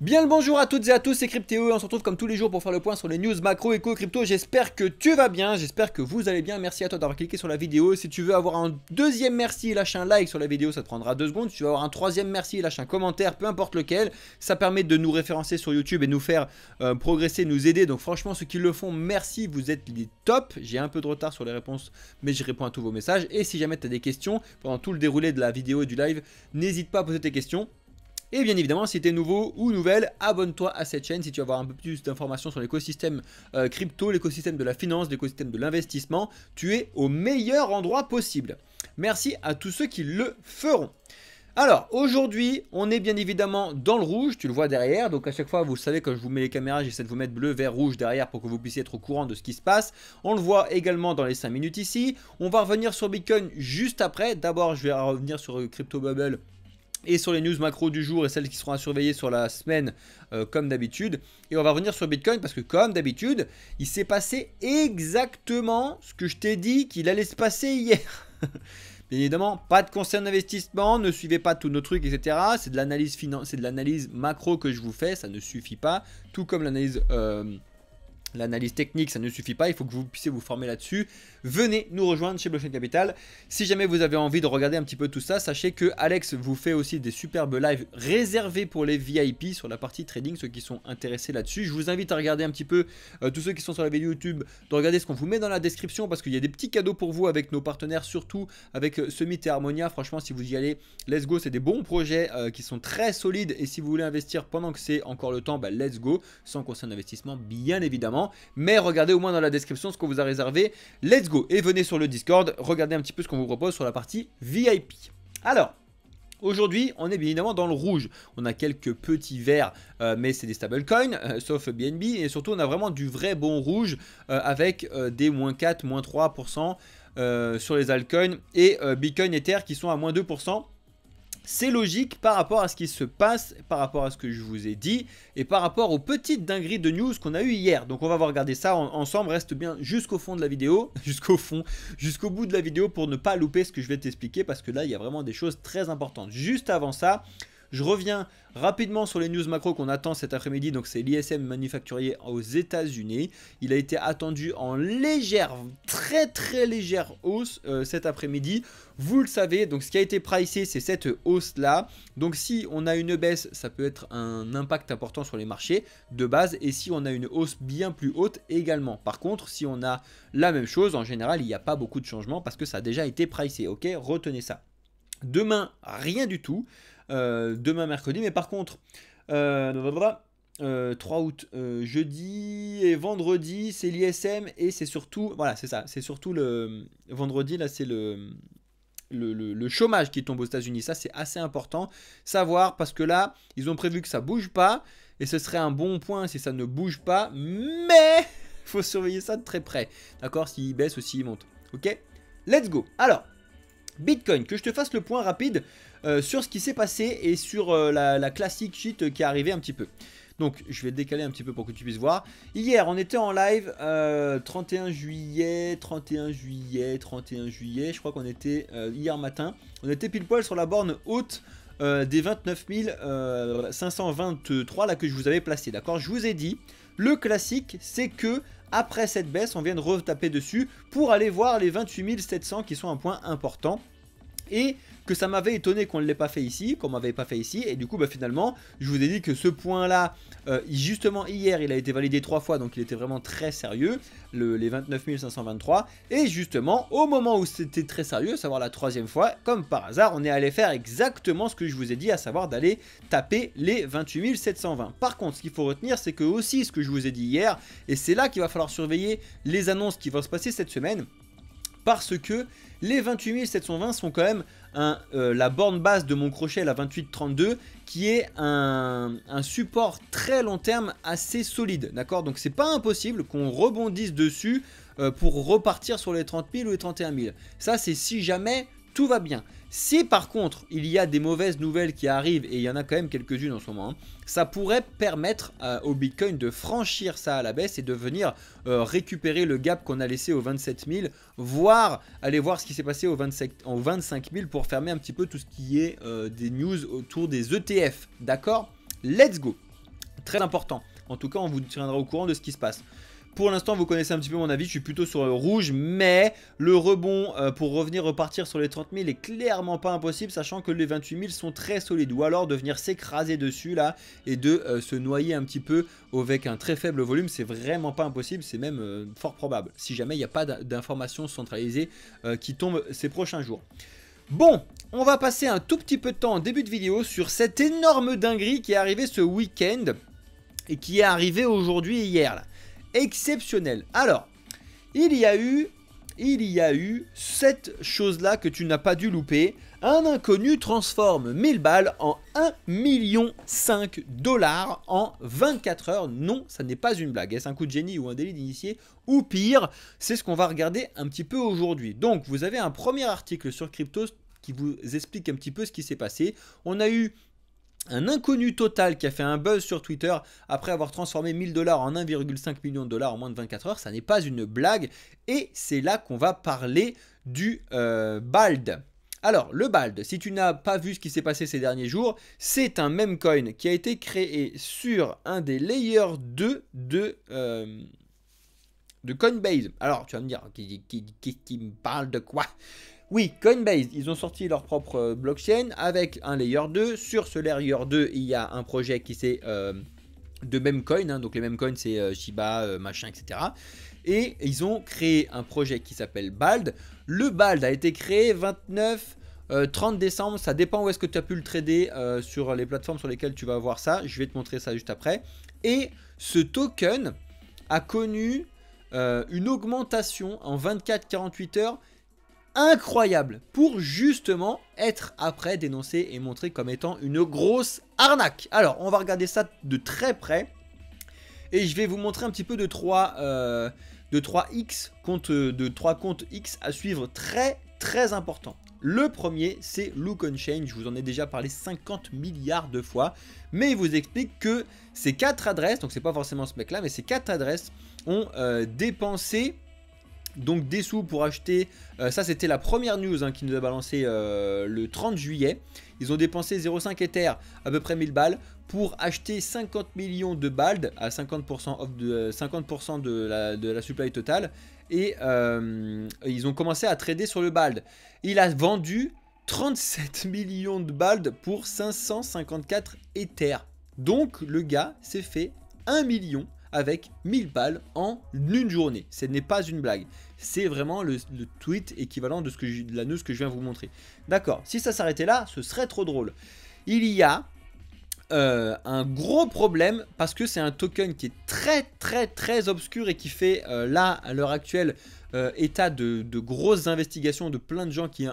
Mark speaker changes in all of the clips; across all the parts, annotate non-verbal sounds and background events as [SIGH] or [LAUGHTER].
Speaker 1: Bien le bonjour à toutes et à tous, c'est crypto. on se retrouve comme tous les jours pour faire le point sur les news macro, éco, crypto. J'espère que tu vas bien, j'espère que vous allez bien. Merci à toi d'avoir cliqué sur la vidéo. Si tu veux avoir un deuxième merci, lâche un like sur la vidéo, ça te prendra deux secondes. Si tu veux avoir un troisième merci, lâche un commentaire, peu importe lequel. Ça permet de nous référencer sur YouTube et nous faire euh, progresser, nous aider. Donc franchement, ceux qui le font, merci, vous êtes les top. J'ai un peu de retard sur les réponses, mais je réponds à tous vos messages. Et si jamais tu as des questions pendant tout le déroulé de la vidéo et du live, n'hésite pas à poser tes questions. Et bien évidemment, si tu es nouveau ou nouvelle, abonne-toi à cette chaîne si tu veux avoir un peu plus d'informations sur l'écosystème euh, crypto, l'écosystème de la finance, l'écosystème de l'investissement. Tu es au meilleur endroit possible. Merci à tous ceux qui le feront. Alors aujourd'hui, on est bien évidemment dans le rouge, tu le vois derrière. Donc à chaque fois, vous savez quand je vous mets les caméras, j'essaie de vous mettre bleu, vert, rouge derrière pour que vous puissiez être au courant de ce qui se passe. On le voit également dans les 5 minutes ici. On va revenir sur Bitcoin juste après. D'abord, je vais revenir sur Crypto Bubble et sur les news macro du jour et celles qui seront à surveiller sur la semaine euh, comme d'habitude. Et on va revenir sur Bitcoin parce que comme d'habitude, il s'est passé exactement ce que je t'ai dit qu'il allait se passer hier. [LAUGHS] Bien évidemment, pas de conseil d'investissement, ne suivez pas tous nos trucs, etc. C'est de l'analyse macro que je vous fais, ça ne suffit pas. Tout comme l'analyse euh, L'analyse technique, ça ne suffit pas, il faut que vous puissiez vous former là-dessus. Venez nous rejoindre chez Blockchain Capital. Si jamais vous avez envie de regarder un petit peu tout ça, sachez que Alex vous fait aussi des superbes lives réservés pour les VIP sur la partie trading, ceux qui sont intéressés là-dessus. Je vous invite à regarder un petit peu euh, tous ceux qui sont sur la vidéo YouTube, de regarder ce qu'on vous met dans la description parce qu'il y a des petits cadeaux pour vous avec nos partenaires, surtout avec euh, Summit et Harmonia. Franchement, si vous y allez, let's go, c'est des bons projets euh, qui sont très solides et si vous voulez investir pendant que c'est encore le temps, bah, let's go, sans conseil d'investissement, bien évidemment. Mais regardez au moins dans la description ce qu'on vous a réservé. Let's go Et venez sur le Discord, regardez un petit peu ce qu'on vous propose sur la partie VIP. Alors, Aujourd'hui, on est bien évidemment dans le rouge. On a quelques petits verts, euh, mais c'est des stablecoins, euh, sauf BNB. Et surtout, on a vraiment du vrai bon rouge euh, avec des moins 4, moins 3% sur les altcoins et Bitcoin et Ether qui sont à moins 2% c'est logique par rapport à ce qui se passe, par rapport à ce que je vous ai dit et par rapport aux petites dingueries de news qu'on a eu hier. Donc on va regarder ça ensemble, reste bien jusqu'au fond de la vidéo, [LAUGHS] jusqu'au fond, jusqu'au bout de la vidéo pour ne pas louper ce que je vais t'expliquer parce que là il y a vraiment des choses très importantes. Juste avant ça, je reviens rapidement sur les news macro qu'on attend cet après-midi. Donc c'est l'ISM manufacturier aux États-Unis. Il a été attendu en légère, très très légère hausse euh, cet après-midi. Vous le savez, donc ce qui a été pricé, c'est cette hausse-là. Donc si on a une baisse, ça peut être un impact important sur les marchés de base. Et si on a une hausse bien plus haute également. Par contre, si on a la même chose, en général, il n'y a pas beaucoup de changements parce que ça a déjà été pricé. Ok, retenez ça. Demain, rien du tout. Euh, demain mercredi. Mais par contre, 3 euh, euh, août, jeudi et vendredi, c'est l'ISM et c'est surtout, voilà, c'est ça, c'est surtout le vendredi, là, c'est le, le, le, chômage qui tombe aux États-Unis. Ça, c'est assez important. Savoir, parce que là, ils ont prévu que ça bouge pas. Et ce serait un bon point si ça ne bouge pas. Mais [LAUGHS] faut surveiller ça de très près. D'accord S'il baisse ou s'il monte. Ok Let's go. Alors, Bitcoin, que je te fasse le point rapide euh, sur ce qui s'est passé et sur euh, la, classique cheat qui est arrivée un petit peu. Donc je vais décaler un petit peu pour que tu puisses voir. Hier on était en live 31 euh, juillet, 31 juillet, 31 juillet, je crois qu'on était hier matin. On était pile poil sur la borne haute des 29 523 là que je vous avais placé, d'accord Je vous ai dit, le classique, c'est que après cette baisse, on vient de retaper dessus pour aller voir les 28 700 qui sont un point important et que ça m'avait étonné qu'on ne l'ait pas fait ici, qu'on m'avait pas fait ici, et du coup bah, finalement je vous ai dit que ce point là, euh, justement hier il a été validé trois fois donc il était vraiment très sérieux, les 29 523, et justement au moment où c'était très sérieux, à savoir la troisième fois, comme par hasard on est allé faire exactement ce que je vous ai dit, à savoir d'aller taper les 28 720. Par contre ce qu'il faut retenir c'est que aussi ce que je vous ai dit hier, et c'est là qu'il va falloir surveiller les annonces qui vont se passer cette semaine, parce que les 28 720 sont quand même euh, la borne basse de mon crochet, la 2832, qui est un, support très long terme assez solide, d'accord Donc c'est pas impossible qu'on rebondisse dessus euh, pour repartir sur les 30 000 ou les 31 000. Ça c'est si jamais tout va bien. Si par contre il y a des mauvaises nouvelles qui arrivent, et il y en a quand même quelques-unes en ce moment, hein, ça pourrait permettre euh, au Bitcoin de franchir ça à la baisse et de venir euh, récupérer le gap qu'on a laissé aux 27 000, voire aller voir ce qui s'est passé aux 25 000 pour fermer un petit peu tout ce qui est euh, des news autour des ETF. D'accord Let's go Très important. En tout cas, on vous tiendra au courant de ce qui se passe. Pour l'instant, vous connaissez un petit peu mon avis, je suis plutôt sur le rouge, mais le rebond euh, pour revenir repartir sur les 30 000 est clairement pas impossible, sachant que les 28 000 sont très solides, ou alors de venir s'écraser dessus là et de euh, se noyer un petit peu avec un très faible volume, c'est vraiment pas impossible, c'est même euh, fort probable, si jamais il n'y a pas d'informations centralisées qui tombent ces prochains jours. Bon, on va passer un tout petit peu de temps en début de vidéo sur cette énorme dinguerie qui est arrivée ce week-end et qui est arrivée aujourd'hui et hier. Là exceptionnel. Alors, il y a eu il y a eu cette chose-là que tu n'as pas dû louper. Un inconnu transforme 1000 balles en 1 million 5 dollars en 24 heures. Non, ça n'est pas une blague. Est-ce un coup de génie ou un délit d'initié Ou pire, c'est ce qu'on va regarder un petit peu aujourd'hui. Donc, vous avez un premier article sur Cryptos qui vous explique un petit peu ce qui s'est passé. On a eu un inconnu total qui a fait un buzz sur Twitter après avoir transformé 1000 dollars en 1,5 million de dollars en moins de 24 heures, ça n'est pas une blague et c'est là qu'on va parler du euh, BALD. Alors, le BALD, si tu n'as pas vu ce qui s'est passé ces derniers jours, c'est un meme coin qui a été créé sur un des layers 2 de, euh, de Coinbase. Alors, tu vas me dire, qui me parle de quoi oui, Coinbase, ils ont sorti leur propre euh, blockchain avec un layer 2. Sur ce layer 2, il y a un projet qui s'est euh, de même coin, hein. donc les mêmes coins c'est euh, Shiba, machin, etc. Et ils ont créé un projet qui s'appelle BALD. Le BALD a été créé 29 30 décembre, ça dépend où est-ce que tu as pu le trader sur les plateformes sur lesquelles tu vas voir ça. Je vais te montrer ça juste après. Et ce token a connu une augmentation en 24-48 heures incroyable pour justement être après dénoncé et montré comme étant une grosse arnaque. Alors, on va regarder ça de très près et je vais vous montrer un petit peu de 3 euh, de 3 X compte de 3 comptes X à suivre très très important. Le premier, c'est Look on je vous en ai déjà parlé 50 milliards de fois, mais il vous explique que ces quatre adresses, donc c'est pas forcément ce mec là, mais ces quatre adresses ont euh, dépensé donc des sous pour acheter. Euh, ça, c'était la première news hein, qui nous a balancé euh, le 30 juillet. Ils ont dépensé 0,5 Ether, à peu près 1000 balles, pour acheter 50 millions de baldes à 50%, de, 50 euh, de, la, supply totale. Et ils ont commencé à trader sur le BALD. Il a vendu 37 [LAUGHS] millions de baldes pour 554 Ether. Donc le gars s'est fait 1 million avec 1000 balles en une journée. Ce n'est pas une blague c'est vraiment le, tweet équivalent de, ce que je, de la news que je viens vous montrer. D'accord, si ça s'arrêtait là, ce serait trop drôle. Il y a euh, un gros problème parce que c'est un token qui est très très très obscur et qui fait euh, là à l'heure actuelle euh, état de, grosses investigations de plein de gens qui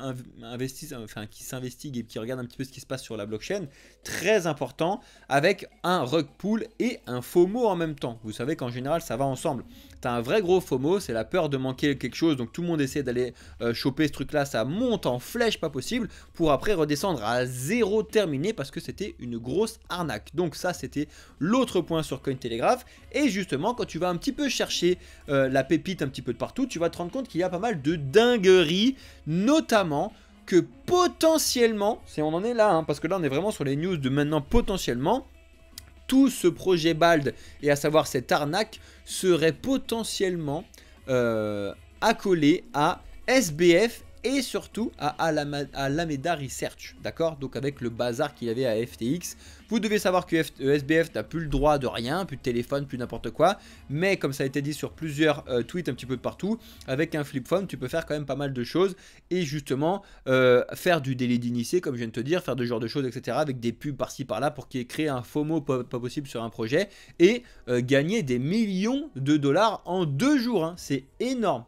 Speaker 1: investissent, enfin qui s'investiguent et qui regardent un petit peu ce qui se passe sur la blockchain. Très important avec un rug pull et un FOMO en même temps. Vous savez qu'en général ça va ensemble un vrai gros FOMO, c'est la peur de manquer quelque chose, donc tout le monde essaie d'aller euh, choper ce truc-là, ça monte en flèche, pas possible, pour après redescendre à zéro terminé parce que c'était une grosse arnaque. Donc ça, c'était l'autre point sur Cointelegraph. Et justement, quand tu vas un petit peu chercher euh, la pépite un petit peu de partout, tu vas te rendre compte qu'il y a pas mal de dingueries, notamment que potentiellement, si on en est là, hein, parce que là on est vraiment sur les news de maintenant potentiellement, tout ce projet BALD, et à savoir cette arnaque, serait potentiellement euh, accolé à SBF et surtout à Alameda Research, d'accord Donc avec le bazar qu'il y avait à FTX. Vous devez savoir que SBF euh, n'a plus le droit de rien, plus de téléphone, plus n'importe quoi, mais comme ça a été dit sur plusieurs euh, tweets un petit peu partout, avec un flip phone, tu peux faire quand même pas mal de choses, et justement euh, faire du délai d'initier comme je viens de te dire, faire de genre de choses, etc., avec des pubs par-ci par-là pour qu'il créé un FOMO pas, possible sur un projet, et gagner des millions de dollars en deux jours, hein. c'est énorme.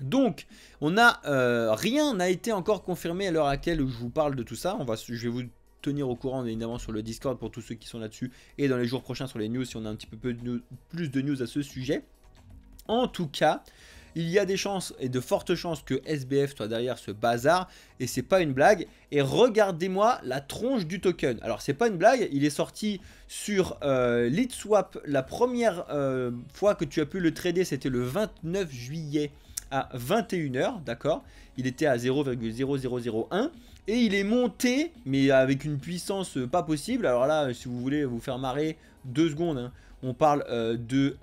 Speaker 1: Donc, on a, euh, rien n'a été encore confirmé à l'heure à laquelle je vous parle de tout ça. On va, je vais vous tenir au courant évidemment sur le Discord pour tous ceux qui sont là-dessus et dans les jours prochains sur les news si on a un petit peu plus de news à ce sujet. En tout cas, il y a des chances et de fortes chances que SBF soit derrière ce bazar et c'est pas une blague. Et regardez-moi la tronche du token. Alors c'est pas une blague, il est sorti sur euh, LeadSwap la première euh, fois que tu as pu le trader, c'était le 29 juillet à 21h, d'accord Il était à 0,0001 et il est monté, mais avec une puissance euh, pas possible. Alors là, si vous voulez vous faire marrer, deux secondes, hein. on parle euh, de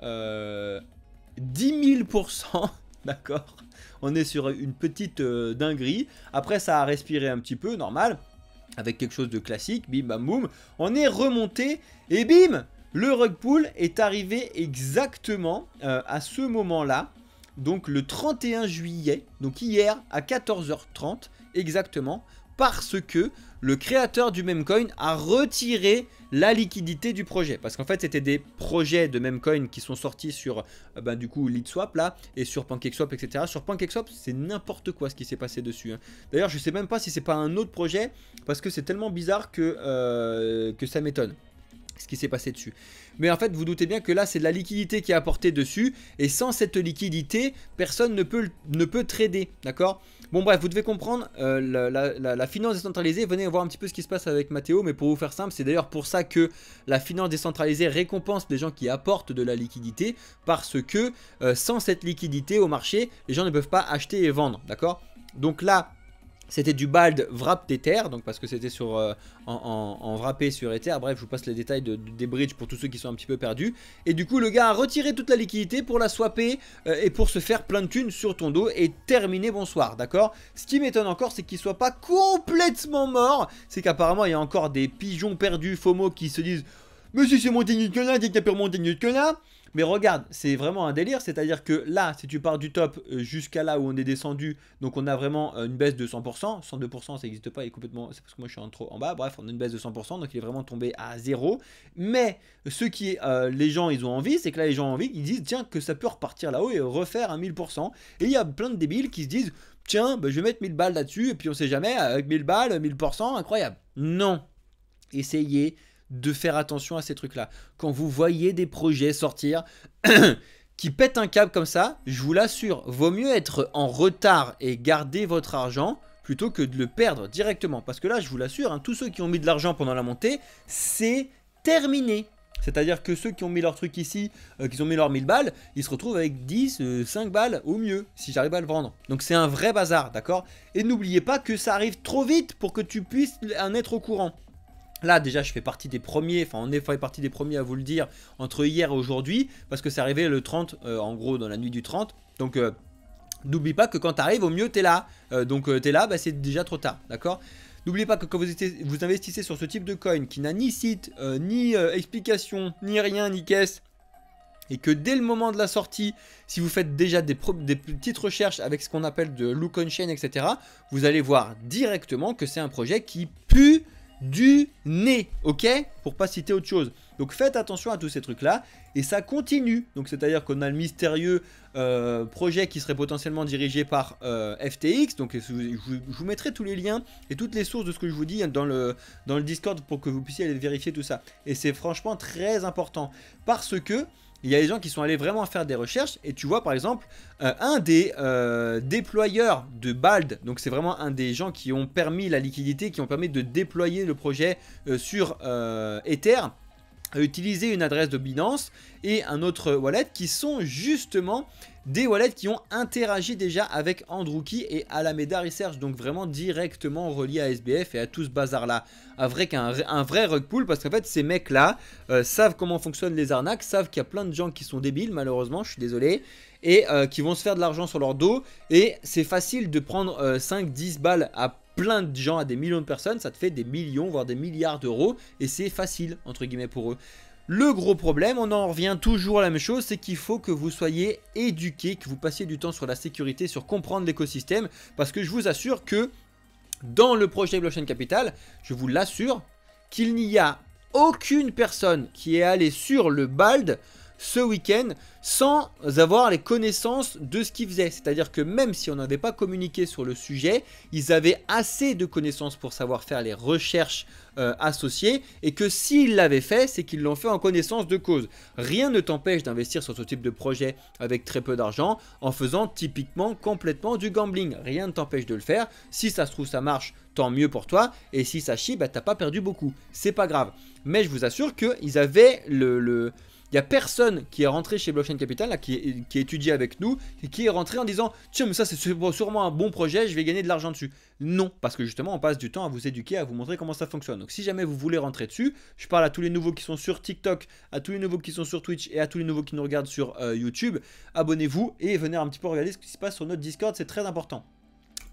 Speaker 1: 10 euh, 000%, [LAUGHS] d'accord On est sur une petite dinguerie. Après, ça a respiré un petit peu, normal, avec quelque chose de classique, bim bam boum. On est remonté et bim le rug pull est arrivé exactement à ce moment-là donc le 31 juillet, donc hier à 14h30 exactement, parce que le créateur du même coin a retiré la liquidité du projet. Parce qu'en fait, c'était des projets de même coin qui sont sortis sur, euh, bah, du coup, LeadSwap, là, et sur PancakeSwap, etc. Sur PancakeSwap, c'est n'importe quoi ce qui s'est passé dessus. Hein. D'ailleurs, je sais même pas si c'est pas un autre projet, parce que c'est tellement bizarre que, euh, que ça m'étonne ce qui s'est passé dessus. Mais en fait, vous doutez bien que là, c'est de la liquidité qui est apportée dessus, et sans cette liquidité, personne ne peut, ne peut trader, d'accord Bon bref, vous devez comprendre, euh, la, finance décentralisée, venez voir un petit peu ce qui se passe avec Mathéo, mais pour vous faire simple, c'est d'ailleurs pour ça que la finance décentralisée récompense les gens qui apportent de la liquidité, parce que euh, sans cette liquidité au marché, les gens ne peuvent pas acheter et vendre, d'accord Donc là, c'était du bald wrap d'Ether, donc parce que c'était sur euh, en, en, wrappé sur Ether. Bref, je vous passe les détails des bridges pour tous ceux qui sont un petit peu perdus. Et du coup, le gars a retiré toute la liquidité pour la swapper euh, et pour se faire plein de thunes sur ton dos et terminé bonsoir, d'accord Ce qui m'étonne encore, c'est qu'il soit pas complètement mort. C'est qu'apparemment, il y a encore des pigeons perdus FOMO qui se disent « Monsieur c'est mon digne que là, dès mon digne là !» Mais regarde, c'est vraiment un délire, c'est-à-dire que là, si tu pars du top euh, jusqu'à là où on est descendu, donc on a vraiment euh, une baisse de 100%, 102% ça n'existe pas, il complètement, c'est parce que moi je suis en trop en bas, bref, on a une baisse de 100%, donc il est vraiment tombé à zéro. Mais ce qui est, euh, les gens ils ont envie, c'est que là les gens ont envie, ils disent tiens que ça peut repartir là-haut et refaire un 1000%. Et il y a plein de débiles qui se disent tiens, bah, je vais mettre 1000 balles là-dessus, et puis on sait jamais, avec 1000 balles, 1000%, incroyable. Non, essayez de faire attention à ces trucs-là. Quand vous voyez des projets sortir [CLEARS THROAT] qui pètent un câble comme ça, je vous l'assure, vaut mieux être en retard et garder votre argent plutôt que de le perdre directement. Parce que là, je vous l'assure, hein, tous ceux qui ont mis de l'argent pendant la montée, c'est terminé. C'est-à-dire que ceux qui ont mis leur truc ici, euh, qui ont mis leurs 1000 balles, ils se retrouvent avec 10, 5 euh, balles au mieux, si j'arrive à le vendre. Donc c'est un vrai bazar, d'accord Et n'oubliez pas que ça arrive trop vite pour que tu puisses en être au courant. Là, déjà, je fais partie des premiers, enfin, on est fait partie des premiers à vous le dire entre hier et aujourd'hui, parce que c'est arrivé le 30, euh, en gros, dans la nuit du 30. Donc, euh, n'oublie pas que quand t'arrives, au mieux, t'es là. Euh, donc, t'es là, bah, c'est déjà trop tard, d'accord N'oubliez pas que quand vous, vous, investissez sur ce type de coin qui n'a ni site, ni explication, ni rien, ni caisse, et que dès le moment de la sortie, si vous faites déjà des, des petites recherches avec ce qu'on appelle de look on chain, etc., vous allez voir directement que c'est un projet qui pue du nez, ok Pour pas citer autre chose. Donc faites attention à tous ces trucs-là. Et ça continue. Donc c'est-à-dire qu'on a le mystérieux euh, projet qui serait potentiellement dirigé par euh, FTX. Donc je vous, mettrai tous les liens et toutes les sources de ce que je vous dis hein, dans le, dans le Discord pour que vous puissiez aller vérifier tout ça. Et c'est franchement très important. Parce que il y a des gens qui sont allés vraiment faire des recherches et tu vois par exemple euh, un des euh, déployeurs de Bald, donc c'est vraiment un des gens qui ont permis la liquidité, qui ont permis de déployer le projet euh, sur Ether, a utilisé une adresse de Binance et un autre wallet qui sont justement des wallets qui ont interagi déjà avec Andruki et Alameda Research, donc vraiment directement relié à SBF et à tout ce bazar-là. un, un vrai rug pull, parce qu'en fait, ces mecs-là euh, savent comment fonctionnent les arnaques, savent qu'il y a plein de gens qui sont débiles, malheureusement, je suis désolé, et euh, qui vont se faire de l'argent sur leur dos, et c'est facile de prendre 5-10 euh, balles à plein de gens, à des millions de personnes, ça te fait des millions, voire des milliards d'euros, et c'est facile, entre guillemets, pour eux. Le gros problème, on en revient toujours à la même chose, c'est qu'il faut que vous soyez éduqué, que vous passiez du temps sur la sécurité, sur comprendre l'écosystème, parce que je vous assure que dans le projet Blockchain Capital, je vous l'assure, qu'il n'y a aucune personne qui est allée sur le BALD ce week-end sans avoir les connaissances de ce qu'ils faisaient. C'est-à-dire que même si on n'avait pas communiqué sur le sujet, ils avaient assez de connaissances pour savoir faire les recherches euh, associées et que s'ils l'avaient fait, c'est qu'ils l'ont fait en connaissance de cause. Rien ne t'empêche d'investir sur ce type de projet avec très peu d'argent en faisant typiquement complètement du gambling. Rien ne t'empêche de le faire. Si ça se trouve, ça marche, tant mieux pour toi. Et si ça chie, bah, t'as pas perdu beaucoup. C'est pas grave. Mais je vous assure qu'ils avaient le, le il n'y a personne qui est rentré chez Blockchain Capital, qui, est, étudié avec nous, et qui est rentré en disant Tiens, mais ça, c'est sûrement un bon projet, je vais gagner de l'argent dessus. Non, parce que justement, on passe du temps à vous éduquer, à vous montrer comment ça fonctionne. Donc, si jamais vous voulez rentrer dessus, je parle à tous les nouveaux qui sont sur TikTok, à tous les nouveaux qui sont sur Twitch et à tous les nouveaux qui nous regardent sur euh, YouTube. Abonnez-vous et venez un petit peu regarder ce qui se passe sur notre Discord, c'est très important.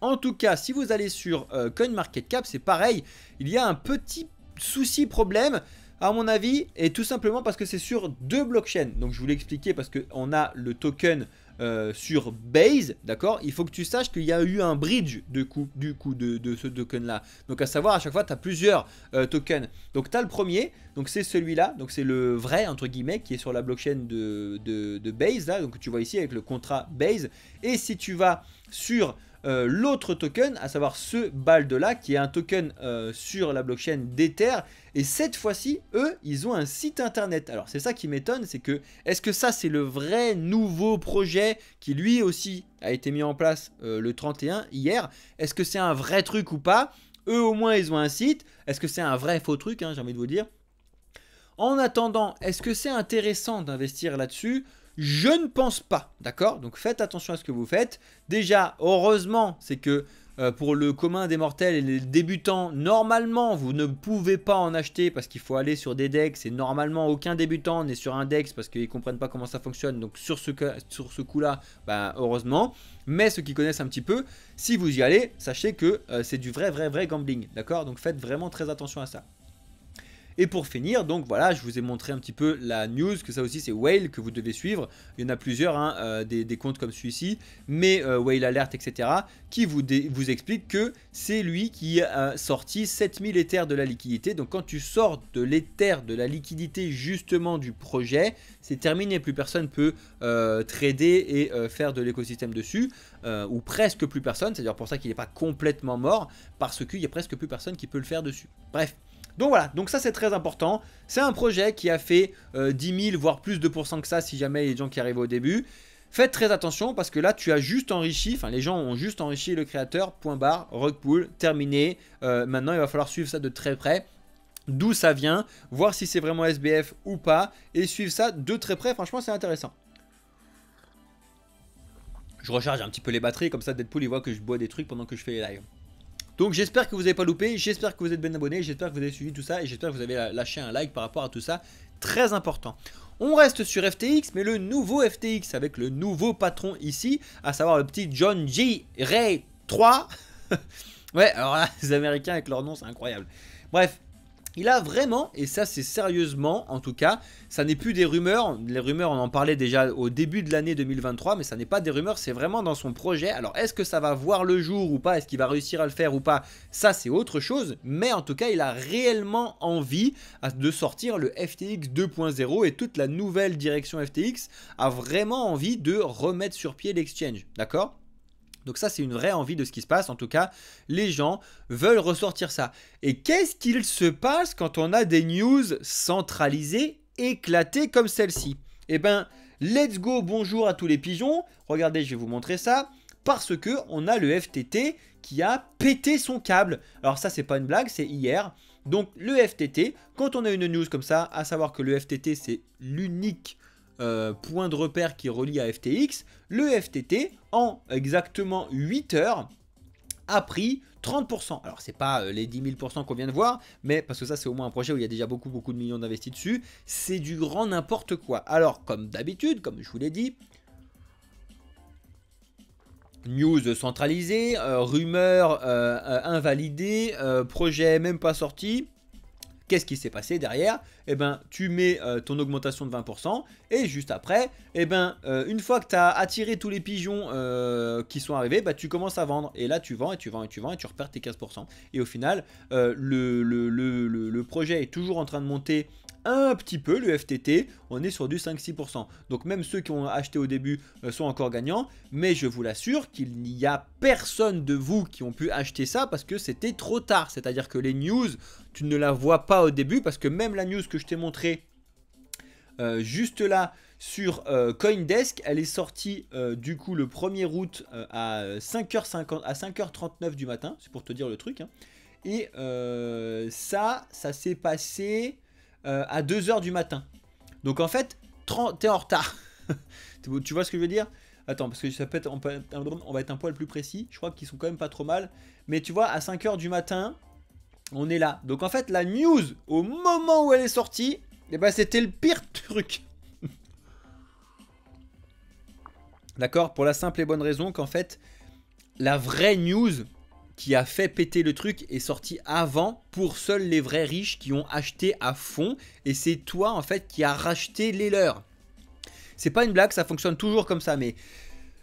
Speaker 1: En tout cas, si vous allez sur euh, CoinMarketCap, c'est pareil, il y a un petit souci problème à mon avis, et tout simplement parce que c'est sur deux blockchains. Donc je vous l'ai expliqué parce qu'on a le token euh, sur Base, d'accord Il faut que tu saches qu'il y a eu un bridge de du coup de, ce token-là. Donc à savoir, à chaque fois, tu as plusieurs euh, tokens. Donc tu as le premier, donc c'est celui-là, donc c'est le vrai, entre guillemets, qui est sur la blockchain de, de, de Base, là, donc tu vois ici avec le contrat Base. Et si tu vas sur euh, l'autre token, à savoir ce de là, qui est un token euh, sur la blockchain d'Ether. Et cette fois-ci, eux, ils ont un site internet. Alors c'est ça qui m'étonne, c'est que est-ce que ça c'est le vrai nouveau projet qui lui aussi a été mis en place euh, le 31 hier Est-ce que c'est un vrai truc ou pas Eux au moins ils ont un site. Est-ce que c'est un vrai faux truc hein, J'ai envie de vous dire. En attendant, est-ce que c'est intéressant d'investir là-dessus je ne pense pas, d'accord Donc faites attention à ce que vous faites. Déjà, heureusement, c'est que euh, pour le commun des mortels et les débutants, normalement, vous ne pouvez pas en acheter parce qu'il faut aller sur des decks. Et normalement, aucun débutant n'est sur un deck parce qu'ils ne comprennent pas comment ça fonctionne. Donc sur ce, coup-là, bah, heureusement. Mais ceux qui connaissent un petit peu, si vous y allez, sachez que euh, c'est du vrai, vrai, vrai gambling. D'accord Donc faites vraiment très attention à ça. Et pour finir, donc voilà, je vous ai montré un petit peu la news, que ça aussi c'est Whale que vous devez suivre. Il y en a plusieurs, hein, euh, des, comptes comme celui-ci, mais euh, Whale Alert, etc., qui vous, vous explique que c'est lui qui a sorti 7000 Ethers de la liquidité. Donc quand tu sors de l'éther de la liquidité justement du projet, c'est terminé, plus personne peut euh, trader et faire de l'écosystème dessus, ou presque plus personne, c'est-à-dire pour ça qu'il n'est pas complètement mort, parce qu'il n'y a presque plus personne qui peut le faire dessus. Bref. Donc voilà, donc ça c'est très important. C'est un projet qui a fait 10 euh, 000 voire plus de 2% que ça si jamais il y a des gens qui arrivent au début. Faites très attention parce que là tu as juste enrichi, enfin les gens ont juste enrichi le créateur, point barre, Rockpool terminé. Euh, maintenant il va falloir suivre ça de très près d'où ça vient, voir si c'est vraiment SBF ou pas, et suivre ça de très près, franchement c'est intéressant. Je recharge un petit peu les batteries, comme ça Deadpool il voit que je bois des trucs pendant que je fais les lives. Donc j'espère que vous n'avez pas loupé, j'espère que vous êtes bien abonné, j'espère que vous avez suivi tout ça et j'espère que vous avez lâché un like par rapport à tout ça. Très important. On reste sur FTX, mais le nouveau FTX avec le nouveau patron ici, à savoir le petit John G. Ray 3. [LAUGHS] ouais, alors là, les Américains avec leur nom, c'est incroyable. Bref, il a vraiment, et ça c'est sérieusement en tout cas, ça n'est plus des rumeurs, les rumeurs on en parlait déjà au début de l'année 2023, mais ça n'est pas des rumeurs, c'est vraiment dans son projet. Alors est-ce que ça va voir le jour ou pas, est-ce qu'il va réussir à le faire ou pas, ça c'est autre chose, mais en tout cas il a réellement envie de sortir le FTX 2.0 et toute la nouvelle direction FTX a vraiment envie de remettre sur pied l'exchange, d'accord donc ça, c'est une vraie envie de ce qui se passe. En tout cas, les gens veulent ressortir ça. Et qu'est-ce qu'il se passe quand on a des news centralisées, éclatées comme celle-ci Eh ben, let's go, bonjour à tous les pigeons. Regardez, je vais vous montrer ça. Parce que on a le FTT qui a pété son câble. Alors ça, c'est pas une blague, c'est hier. Donc le FTT, quand on a une news comme ça, à savoir que le FTT, c'est l'unique euh, point de repère qui relie à FTX, le FTT, en exactement 8 heures, a pris 30%. Alors c'est pas euh, les 10 000% qu'on vient de voir, mais parce que ça c'est au moins un projet où il y a déjà beaucoup beaucoup de millions d'investis dessus, c'est du grand n'importe quoi. Alors comme d'habitude, comme je vous l'ai dit, news centralisée, rumeur rumeurs euh, invalidées, projet même pas sorti, Qu'est-ce qui s'est passé derrière Eh ben, tu mets euh, ton augmentation de 20% et juste après, eh ben, euh, une fois que tu as attiré tous les pigeons euh, qui sont arrivés, bah, tu commences à vendre. Et là, tu vends et tu vends et tu vends et tu repères tes 15%. Et au final, le, le, le, le, projet est toujours en train de monter un petit peu le FTT, on est sur du 5-6%. Donc même ceux qui ont acheté au début euh, sont encore gagnants, mais je vous l'assure qu'il n'y a personne de vous qui ont pu acheter ça parce que c'était trop tard. C'est-à-dire que les news, tu ne la vois pas au début parce que même la news que je t'ai montrée euh, juste là sur euh, Coindesk, elle est sortie du coup le 1er août à, 5h50, à 5h39 du matin, c'est pour te dire le truc. Hein. Et ça, ça s'est passé euh, à 2h du matin. Donc en fait, t'es en retard. [LAUGHS] tu vois ce que je veux dire Attends, parce que ça peut être, on, on, va être un poil plus précis. Je crois qu'ils sont quand même pas trop mal. Mais tu vois, à 5h du matin, on est là. Donc en fait, la news, au moment où elle est sortie, eh ben, c'était le pire [LAUGHS] truc. D'accord Pour la simple et bonne raison qu'en fait, la vraie news, qui a fait péter le truc est sorti avant pour seuls les vrais riches qui ont acheté à fond et c'est toi en fait qui a racheté les leurs. C'est pas une blague, ça fonctionne toujours comme ça mais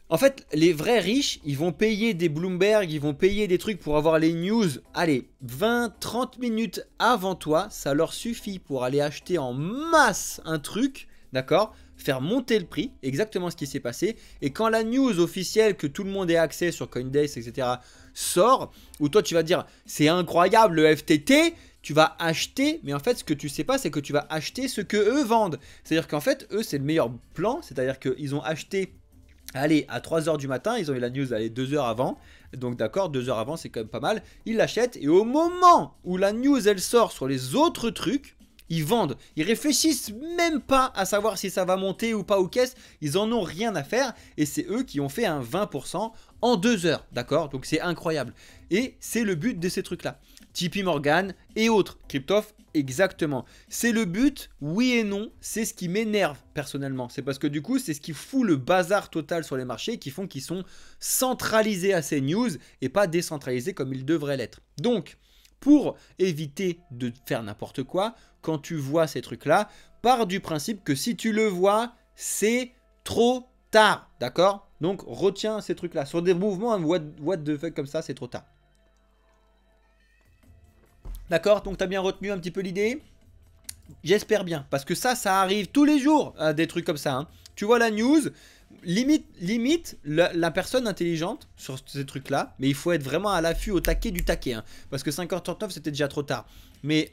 Speaker 1: en fait, les vrais riches, ils vont payer des Bloomberg, ils vont payer des trucs pour avoir les news. Allez, 20-30 minutes avant toi, ça leur suffit pour aller acheter en masse un truc, d'accord Faire monter le prix, exactement ce qui s'est passé. Et quand la news officielle que tout le monde ait accès sur Coindesk, etc., sort, ou toi tu vas dire c'est incroyable le FTT, tu vas acheter, mais en fait ce que tu sais pas c'est que tu vas acheter ce que eux vendent. C'est-à-dire qu'en fait eux c'est le meilleur plan, c'est-à-dire qu'ils ont acheté Allez, à 3h du matin, ils ont eu la news allez, 2 heures avant. Donc d'accord, 2 heures avant, c'est quand même pas mal. Ils l'achètent et au moment où la news elle sort sur les autres trucs, ils vendent. Ils réfléchissent même pas à savoir si ça va monter ou pas qu'est-ce, Ils en ont rien à faire et c'est eux qui ont fait un 20% en deux heures, d'accord Donc c'est incroyable. Et c'est le but de ces trucs-là. Tipeee Morgan et autres. Crypto, exactement. C'est le but, oui et non. C'est ce qui m'énerve personnellement. C'est parce que du coup, c'est ce qui fout le bazar total sur les marchés qui font qu'ils sont centralisés à ces news et pas décentralisés comme ils devraient l'être. Donc, pour éviter de faire n'importe quoi, quand tu vois ces trucs-là, pars du principe que si tu le vois, c'est trop tard, d'accord donc retiens ces trucs-là. Sur des mouvements, hein, what, what the fuck comme ça, c'est trop tard. D'accord Donc t'as bien retenu un petit peu l'idée J'espère bien. Parce que ça, ça arrive tous les jours, euh, des trucs comme ça. Hein. Tu vois la news Limite, limite la, personne intelligente sur ces trucs-là, mais il faut être vraiment à l'affût, au taquet du taquet. Hein. parce que 5h39, c'était déjà trop tard. Mais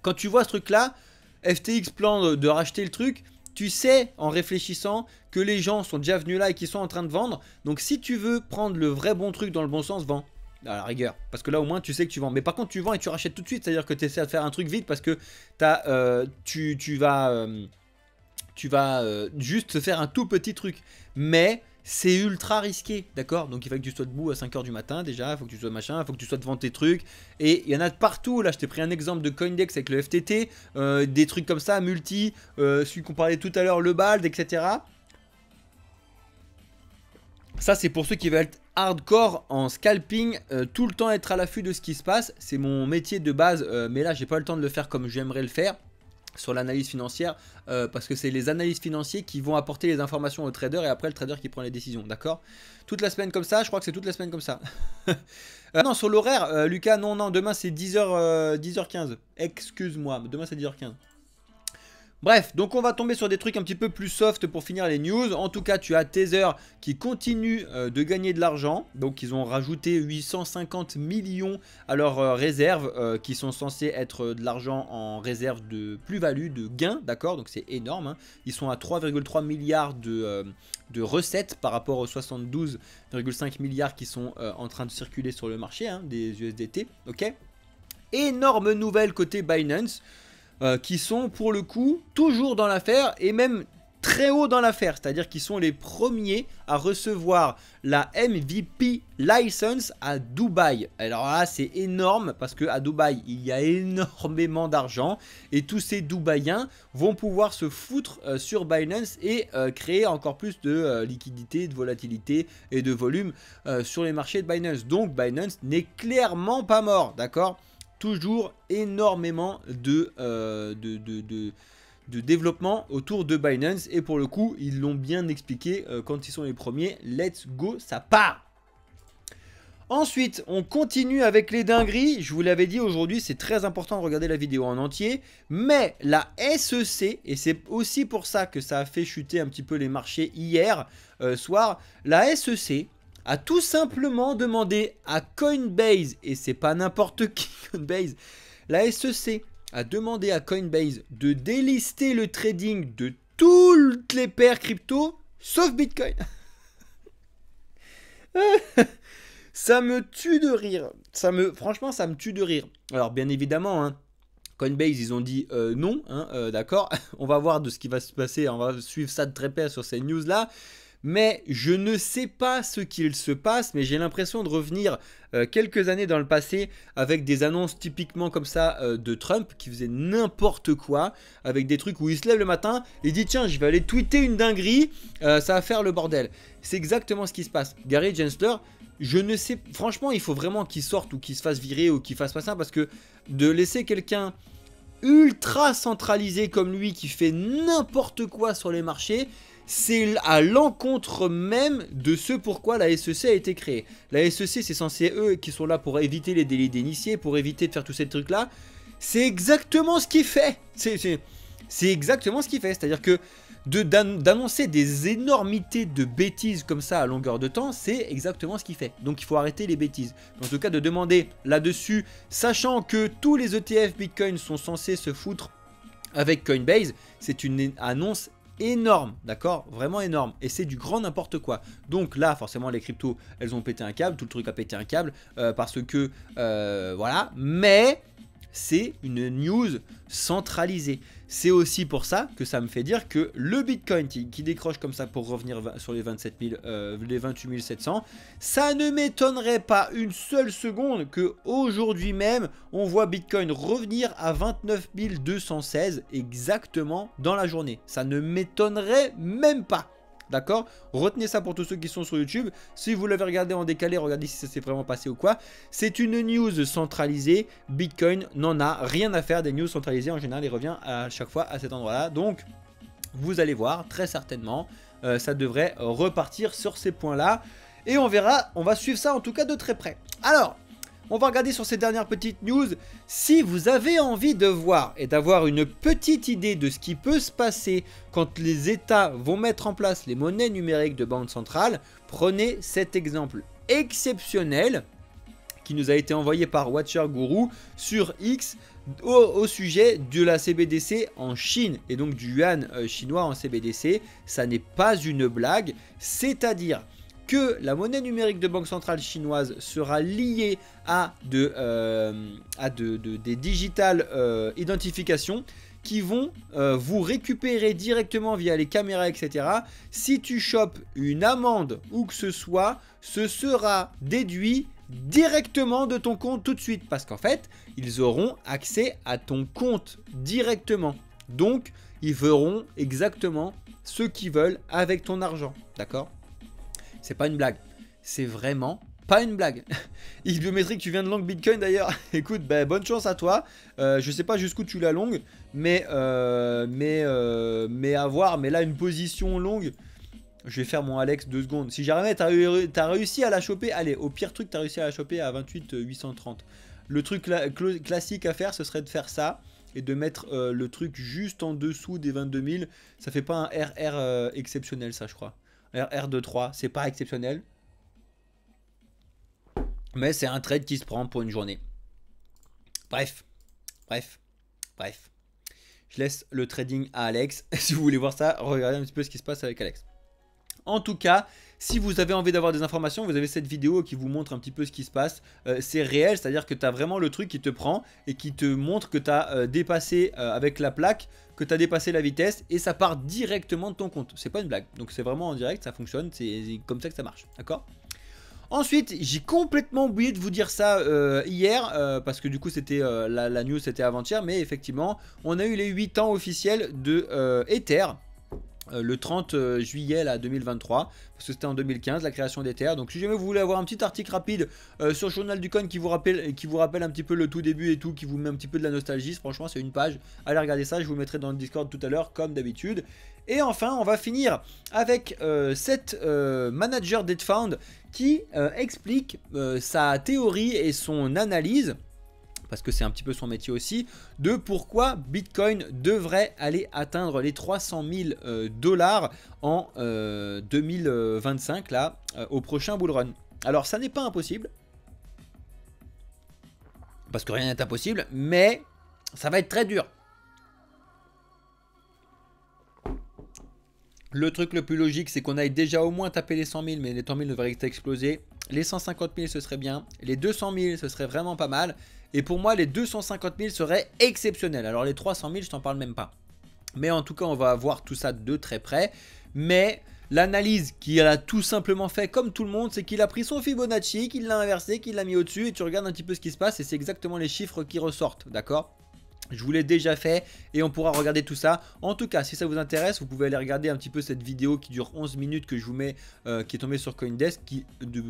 Speaker 1: quand tu vois ce truc-là, FTX plan de racheter le truc, tu sais en réfléchissant que les gens sont déjà venus là et qu'ils sont en train de vendre. Donc si tu veux prendre le vrai bon truc dans le bon sens, vends. À la rigueur. Parce que là au moins tu sais que tu vends. Mais par contre tu vends et tu rachètes tout de suite. C'est-à-dire que tu essaies de faire un truc vite parce que as, euh, tu, vas, euh, tu vas euh, juste faire un tout petit truc. Mais c'est ultra risqué, d'accord Donc il faut que tu sois debout à 5h du matin déjà, il faut que tu sois machin, il faut que tu sois devant tes trucs. Et il y en a de partout, là je t'ai pris un exemple de Coindex avec le FTT, euh, des trucs comme ça, multi, euh, celui qu'on parlait tout à l'heure, le BALD, etc. Ça, c'est pour ceux qui veulent être hardcore en scalping, euh, tout le temps être à l'affût de ce qui se passe. C'est mon métier de base, mais là, j'ai pas le temps de le faire comme j'aimerais le faire sur l'analyse financière euh, parce que c'est les analyses financières qui vont apporter les informations au trader et après le trader qui prend les décisions, d'accord Toute la semaine comme ça, je crois que c'est toute la semaine comme ça. [LAUGHS] Euh, non, sur l'horaire, euh, Lucas, non, non, demain c'est 10h, 10h15. Excuse-moi, demain c'est 10h15. Bref, donc on va tomber sur des trucs un petit peu plus soft pour finir les news. En tout cas, tu as Tether qui continue euh, de gagner de l'argent. Donc ils ont rajouté 850 millions à leurs euh, réserves euh, qui sont censées être de l'argent en réserve de plus-value, de gain, d'accord Donc c'est énorme. Hein. ils sont à 3,3 milliards de, recettes par rapport aux 72,5 milliards qui sont en train de circuler sur le marché hein, des USDT, ok Énorme nouvelle côté Binance. Euh, qui sont pour le coup toujours dans l'affaire et même très haut dans l'affaire, c'est-à-dire qu'ils sont les premiers à recevoir la MVP license à Dubaï. Alors là, c'est énorme parce que à Dubaï, il y a énormément d'argent et tous ces Dubaïens vont pouvoir se foutre euh, sur Binance et euh, créer encore plus de liquidité, de volatilité et de volume sur les marchés de Binance. Donc Binance n'est clairement pas mort, d'accord toujours énormément euh, de, de, développement autour de Binance. Et pour le coup, ils l'ont bien expliqué euh, quand ils sont les premiers. Let's go, ça part Ensuite, on continue avec les dingueries. Je vous l'avais dit aujourd'hui, c'est très important de regarder la vidéo en entier. Mais la SEC, et c'est aussi pour ça que ça a fait chuter un petit peu les marchés hier euh, soir, la SEC a tout simplement demandé à Coinbase, et c'est pas n'importe qui [LAUGHS] Coinbase, la SEC a demandé à Coinbase de délister le trading de toutes les paires crypto, sauf Bitcoin. [LAUGHS] ça me tue de rire. Ça me, franchement, ça me tue de rire. Alors, bien évidemment, hein, Coinbase, ils ont dit euh, non, hein, euh, d'accord. [LAUGHS] on va voir de ce qui va se passer. On va suivre ça de très près sur ces news là mais je ne sais pas ce qu'il se passe, mais j'ai l'impression de revenir euh, quelques années dans le passé avec des annonces typiquement comme ça euh, de Trump qui faisait n'importe quoi, avec des trucs où il se lève le matin et dit tiens je vais aller tweeter une dinguerie, euh, ça va faire le bordel. C'est exactement ce qui se passe. Gary Gensler, je ne sais, franchement il faut vraiment qu'il sorte ou qu'il se fasse virer ou qu'il fasse pas ça parce que de laisser quelqu'un ultra centralisé comme lui qui fait n'importe quoi sur les marchés, c'est à l'encontre même de ce pourquoi la SEC a été créée. La SEC, c'est censé eux qui sont là pour éviter les délits d'initiés, pour éviter de faire tout ces trucs-là. C'est exactement ce qu'il fait. C'est exactement ce qu'il fait. C'est-à-dire que d'annoncer des énormités de bêtises comme ça à longueur de temps, c'est exactement ce qu'il fait. Donc il faut arrêter les bêtises. En tout cas, de demander là-dessus, sachant que tous les ETF Bitcoin sont censés se foutre avec Coinbase, c'est une annonce énorme, d'accord Vraiment énorme. Et c'est du grand n'importe quoi. Donc là, forcément, les cryptos, elles ont pété un câble, tout le truc a pété un câble, euh, parce que, euh, voilà, mais c'est une news centralisée. C'est aussi pour ça que ça me fait dire que le Bitcoin qui, décroche comme ça pour revenir sur les, 27 euh, les 28 700, ça ne m'étonnerait pas une seule seconde que aujourd'hui même, on voit Bitcoin revenir à 29 216 exactement dans la journée. Ça ne m'étonnerait même pas. D'accord Retenez ça pour tous ceux qui sont sur YouTube. Si vous l'avez regardé en décalé, regardez si ça s'est vraiment passé ou quoi. C'est une news centralisée. Bitcoin n'en a rien à faire des news centralisées. En général, il revient à chaque fois à cet endroit-là. Donc, vous allez voir, très certainement, euh, ça devrait repartir sur ces points-là. Et on verra, on va suivre ça en tout cas de très près. Alors, on va regarder sur ces dernières petites news si vous avez envie de voir et d'avoir une petite idée de ce qui peut se passer quand les États vont mettre en place les monnaies numériques de banque centrale. Prenez cet exemple exceptionnel qui nous a été envoyé par Watcher Guru sur X au, sujet de la CBDC en Chine et donc du yuan euh, chinois en CBDC. Ça n'est pas une blague, c'est-à-dire que la monnaie numérique de banque centrale chinoise sera liée à, euh, des digital euh, identifications qui vont euh, vous récupérer directement via les caméras, etc. Si tu chopes une amende ou que ce soit, ce sera déduit directement de ton compte tout de suite parce qu'en fait, ils auront accès à ton compte directement. Donc, ils verront exactement ce qu'ils veulent avec ton argent, d'accord c'est pas une blague. C'est vraiment pas une blague. X [LAUGHS] tu viens de Long Bitcoin d'ailleurs. [LAUGHS] Écoute, bah, bonne chance à toi. Euh, je sais pas jusqu'où tu la longue, mais euh, mais euh, mais à voir. Mais là, une position longue. Je vais faire mon Alex deux secondes. Si jamais t'as as réussi à la choper, allez, au pire truc, t'as réussi à la choper à 28 830. Le truc classique à faire, ce serait de faire ça et de mettre le truc juste en dessous des 22 000. Ça fait pas un RR exceptionnel, ça, je crois. R2-3, c'est pas exceptionnel. Mais c'est un trade qui se prend pour une journée. Bref, bref, bref. Je laisse le trading à Alex. [LAUGHS] si vous voulez voir ça, regardez un petit peu ce qui se passe avec Alex. En tout cas, si vous avez envie d'avoir des informations, vous avez cette vidéo qui vous montre un petit peu ce qui se passe. Euh, c'est réel, c'est-à-dire que tu as vraiment le truc qui te prend et qui te montre que tu as euh, dépassé euh, avec la plaque, que tu as dépassé la vitesse et ça part directement de ton compte. C'est pas une blague. Donc c'est vraiment en direct, ça fonctionne, c'est comme ça que ça marche. D'accord Ensuite, j'ai complètement oublié de vous dire ça hier, parce que du coup c'était la, news c'était avant-hier, mais effectivement, on a eu les 8 ans officiels de Ether. Euh, le 30 euh, juillet 2023, parce que c'était en 2015, la création des terres. Donc si jamais vous voulez avoir un petit article rapide euh, sur journal du coin qui vous, rappelle, qui vous rappelle un petit peu le tout début et tout, qui vous met un petit peu de la nostalgie, franchement c'est une page. Allez regarder ça, je vous mettrai dans le Discord tout à l'heure, comme d'habitude. Et enfin, on va finir avec cette manager deadfound qui explique sa théorie et son analyse parce que c'est un petit peu son métier aussi, de pourquoi Bitcoin devrait aller atteindre les 300 000 euh, dollars en 2025, euh, là, euh, au prochain bull run. Alors ça n'est pas impossible, parce que rien n'est impossible, mais ça va être très dur. Le truc le plus logique, c'est qu'on aille déjà au moins taper les 100 000, mais les 100 000 devraient exploser. Les 150 000, ce serait bien. Les 200 000, ce serait vraiment pas mal. Et pour moi, les 250 000 seraient exceptionnels. Alors les 300 000, je t'en parle même pas. Mais en tout cas, on va voir tout ça de très près. Mais l'analyse qu'il a tout simplement fait, comme tout le monde, c'est qu'il a pris son Fibonacci, qu'il l'a inversé, qu'il l'a mis au-dessus, et tu regardes un petit peu ce qui se passe, et c'est exactement les chiffres qui ressortent, d'accord je vous l'ai déjà fait et on pourra regarder tout ça. En tout cas, si ça vous intéresse, vous pouvez aller regarder un petit peu cette vidéo qui dure 11 minutes que je vous mets, euh, qui est tombée sur Coindesk, qui, de,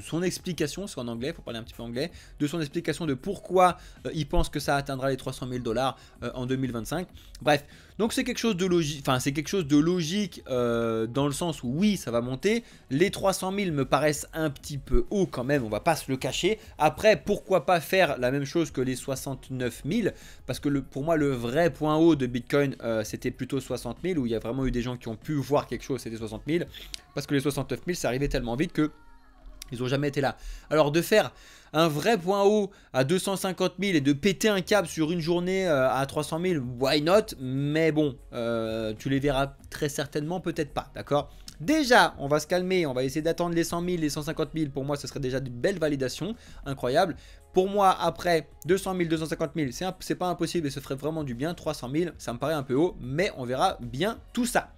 Speaker 1: son explication, c'est en anglais, faut parler un petit peu anglais, de son explication de pourquoi euh, il pense que ça atteindra les 300 000 dollars euh, en 2025. Bref, donc c'est quelque chose de logique, enfin c'est quelque chose de logique euh, dans le sens où oui, ça va monter. Les 300 000 me paraissent un petit peu haut quand même, on va pas se le cacher. Après, pourquoi pas faire la même chose que les 69 000 Parce que pour moi, le vrai point haut de Bitcoin, euh, c'était plutôt 60 000, où il y a vraiment eu des gens qui ont pu voir quelque chose, c'était 60 000. Parce que les 69 000, ça arrivait tellement vite que ils ont jamais été là. Alors de faire un vrai point haut à 250 000 et de péter un câble sur une journée euh, à 300 000, why not Mais bon, euh, tu les verras très certainement, peut-être pas, d'accord Déjà, on va se calmer, on va essayer d'attendre les 100 000, les 150 000. Pour moi, ce serait déjà de belles validations, incroyable. Pour moi, après 200 000, 250 000, c'est pas impossible et ce ferait vraiment du bien. 300 000, ça me paraît un peu haut, mais on verra bien tout ça.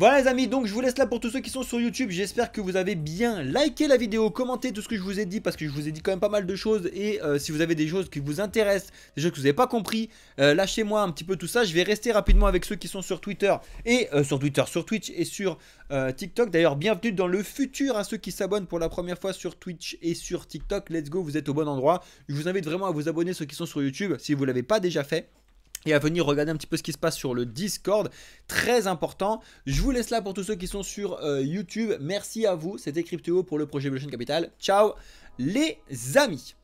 Speaker 1: Voilà les amis, donc je vous laisse là pour tous ceux qui sont sur YouTube. J'espère que vous avez bien liké la vidéo, commenté tout ce que je vous ai dit parce que je vous ai dit quand même pas mal de choses. Et euh, si vous avez des choses qui vous intéressent, des choses que vous n'avez pas compris, euh, lâchez-moi un petit peu tout ça. Je vais rester rapidement avec ceux qui sont sur Twitter et euh, sur Twitter, sur Twitch et sur TikTok. D'ailleurs, bienvenue dans le futur à ceux qui s'abonnent pour la première fois sur Twitch et sur TikTok. Let's go, vous êtes au bon endroit. Je vous invite vraiment à vous abonner ceux qui sont sur YouTube si vous l'avez pas déjà fait et à venir regarder un petit peu ce qui se passe sur le Discord. Très important. Je vous laisse là pour tous ceux qui sont sur euh, YouTube. Merci à vous. C'était Crypto pour le projet Blockchain Capital. Ciao les amis.